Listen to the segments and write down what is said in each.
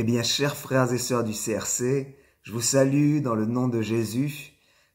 Eh bien, chers frères et sœurs du CRC, je vous salue dans le nom de Jésus.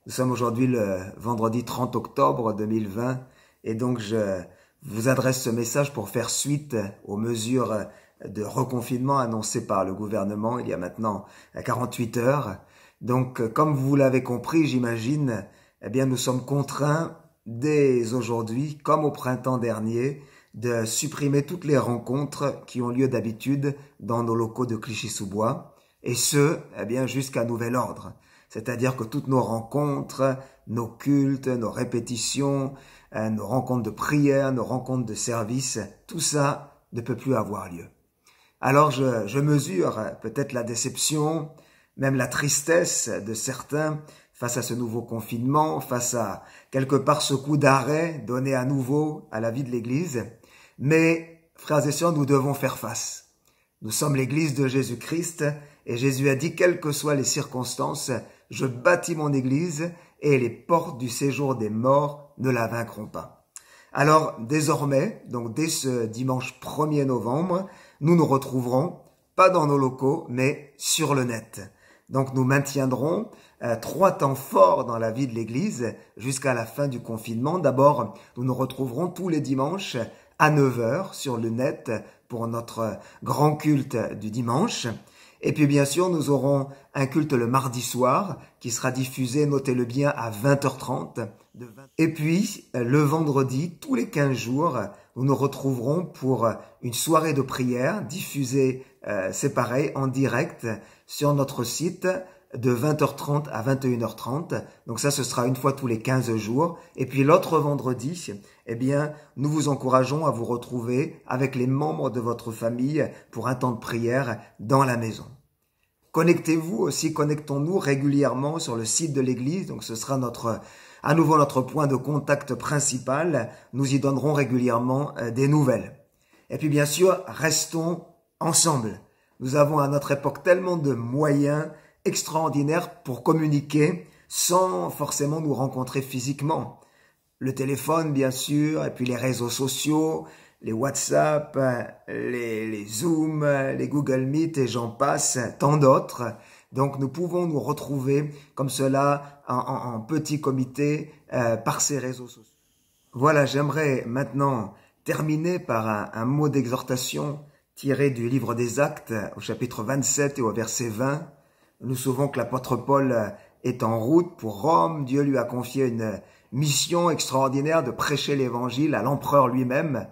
Nous sommes aujourd'hui le vendredi 30 octobre 2020 et donc je vous adresse ce message pour faire suite aux mesures de reconfinement annoncées par le gouvernement il y a maintenant 48 heures. Donc, comme vous l'avez compris, j'imagine, eh bien, nous sommes contraints dès aujourd'hui, comme au printemps dernier, de supprimer toutes les rencontres qui ont lieu d'habitude dans nos locaux de Clichy-sous-Bois, et ce, eh bien, jusqu'à nouvel ordre. C'est-à-dire que toutes nos rencontres, nos cultes, nos répétitions, euh, nos rencontres de prière, nos rencontres de service, tout ça ne peut plus avoir lieu. Alors je, je mesure peut-être la déception, même la tristesse de certains face à ce nouveau confinement, face à quelque part ce coup d'arrêt donné à nouveau à la vie de l'Église. Mais, frères et sœurs, nous devons faire face. Nous sommes l'Église de Jésus-Christ et Jésus a dit, quelles que soient les circonstances, je bâtis mon Église et les portes du séjour des morts ne la vaincront pas. Alors, désormais, donc dès ce dimanche 1er novembre, nous nous retrouverons, pas dans nos locaux, mais sur le net. Donc nous maintiendrons euh, trois temps forts dans la vie de l'Église jusqu'à la fin du confinement. D'abord, nous nous retrouverons tous les dimanches à 9h sur le net pour notre grand culte du dimanche. Et puis bien sûr, nous aurons un culte le mardi soir qui sera diffusé, notez-le bien, à 20h30. Et puis, le vendredi, tous les 15 jours, nous nous retrouverons pour une soirée de prière diffusée, euh, séparée, en direct sur notre site de 20h30 à 21h30. Donc ça, ce sera une fois tous les 15 jours. Et puis l'autre vendredi, eh bien, nous vous encourageons à vous retrouver avec les membres de votre famille pour un temps de prière dans la maison. Connectez-vous aussi, connectons-nous régulièrement sur le site de l'Église. Donc ce sera notre, à nouveau notre point de contact principal. Nous y donnerons régulièrement euh, des nouvelles. Et puis bien sûr, restons ensemble. Nous avons à notre époque tellement de moyens extraordinaire pour communiquer sans forcément nous rencontrer physiquement. Le téléphone, bien sûr, et puis les réseaux sociaux, les WhatsApp, les, Zoom, les Google Meet et j'en passe, tant d'autres. Donc nous pouvons nous retrouver comme cela en, petit comité euh, par ces réseaux sociaux. Voilà, j'aimerais maintenant terminer par un mot d'exhortation tiré du livre des actes au chapitre 27 et au verset 20. Nous savons que l'apôtre Paul euh, est en route pour Rome. Dieu lui a confié une euh, mission extraordinaire de prêcher l'évangile à l'empereur lui-même.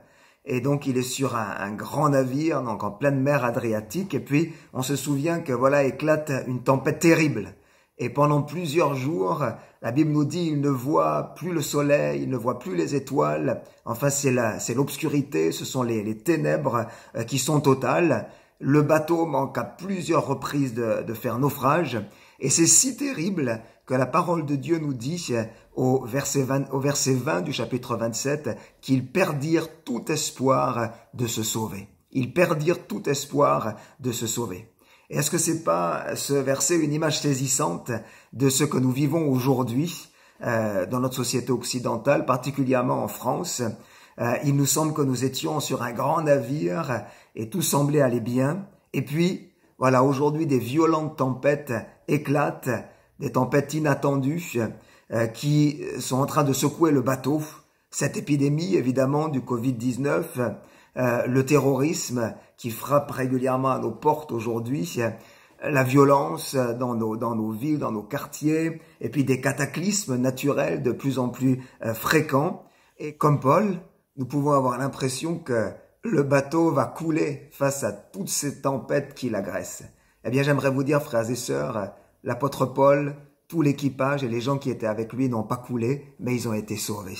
Et donc il est sur un, grand navire, donc en pleine mer Adriatique. Et puis on se souvient que voilà éclate une tempête terrible. Et pendant plusieurs jours, la Bible nous dit il ne voit plus le soleil, il ne voit plus les étoiles. Enfin, c'est l'obscurité, ce sont les ténèbres euh, qui sont totales. Le bateau manque à plusieurs reprises de, faire naufrage, et c'est si terrible que la parole de Dieu nous dit au verset 20, du chapitre 27 qu'ils perdirent tout espoir de se sauver. Ils perdirent tout espoir de se sauver. Est-ce que c'est pas ce verset une image saisissante de ce que nous vivons aujourd'hui euh, dans notre société occidentale, particulièrement en France, euh, il nous semble que nous étions sur un grand navire et tout semblait aller bien. Et puis, voilà, aujourd'hui, des violentes tempêtes éclatent, des tempêtes inattendues euh, qui sont en train de secouer le bateau. Cette épidémie, évidemment, du Covid-19, euh, le terrorisme qui frappe régulièrement à nos portes aujourd'hui, la violence dans nos, dans nos villes, dans nos quartiers, et puis des cataclysmes naturels de plus en plus fréquents. Et comme Paul, nous pouvons avoir l'impression que le bateau va couler face à toutes ces tempêtes qui l'agressent. Eh bien, j'aimerais vous dire, frères et sœurs, l'apôtre Paul, tout l'équipage et les gens qui étaient avec lui n'ont pas coulé, mais ils ont été sauvés.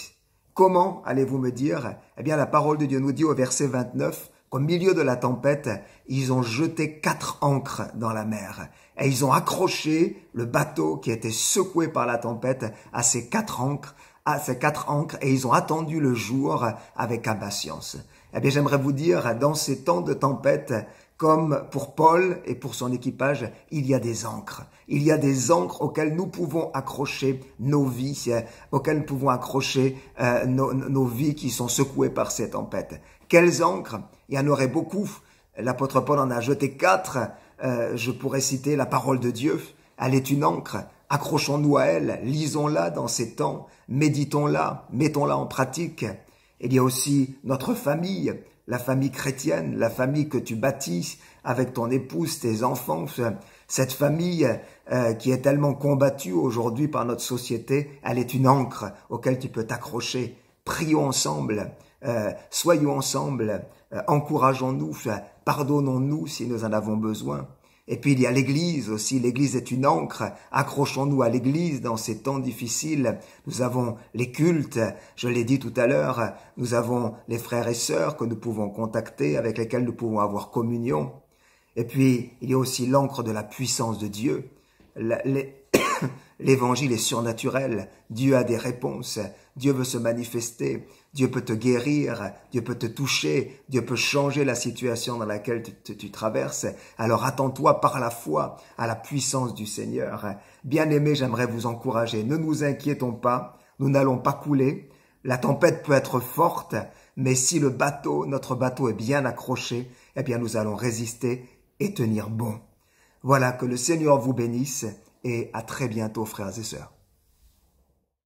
Comment allez-vous me dire Eh bien, la parole de Dieu nous dit au verset 29 qu'au milieu de la tempête, ils ont jeté quatre ancres dans la mer et ils ont accroché le bateau qui était secoué par la tempête à ces quatre ancres à ces quatre ancres et ils ont attendu le jour avec impatience. Eh bien, j'aimerais vous dire, dans ces temps de tempête, comme pour Paul et pour son équipage, il y a des ancres. Il y a des ancres auxquelles nous pouvons accrocher nos vies, euh, auxquelles nous pouvons accrocher euh, nos, vies qui sont secouées par ces tempêtes. Quelles encres Il y en aurait beaucoup. L'apôtre Paul en a jeté quatre. Euh, je pourrais citer la parole de Dieu. Elle est une encre. Accrochons-nous à elle, lisons-la dans ces temps, méditons-la, mettons-la en pratique. Il y a aussi notre famille, la famille chrétienne, la famille que tu bâtis avec ton épouse, tes enfants, cette famille euh, qui est tellement combattue aujourd'hui par notre société, elle est une encre auquel tu peux t'accrocher. Prions ensemble, euh, soyons ensemble, euh, encourageons-nous, pardonnons-nous si nous en avons besoin. Et puis il y a l'Église aussi. L'Église est une encre. Accrochons-nous à l'Église dans ces temps difficiles. Nous avons les cultes, je l'ai dit tout à l'heure. Nous avons les frères et sœurs que nous pouvons contacter, avec lesquels nous pouvons avoir communion. Et puis il y a aussi l'encre de la puissance de Dieu. L'évangile est surnaturel. Dieu a des réponses. Dieu veut se manifester. Dieu peut te guérir. Dieu peut te toucher. Dieu peut changer la situation dans laquelle tu, traverses. Alors attends-toi par la foi à la puissance du Seigneur. bien aimé, j'aimerais vous encourager. Ne nous inquiétons pas. Nous n'allons pas couler. La tempête peut être forte, mais si le bateau, notre bateau est bien accroché, eh bien nous allons résister et tenir bon. Voilà, que le Seigneur vous bénisse et à très bientôt frères et sœurs.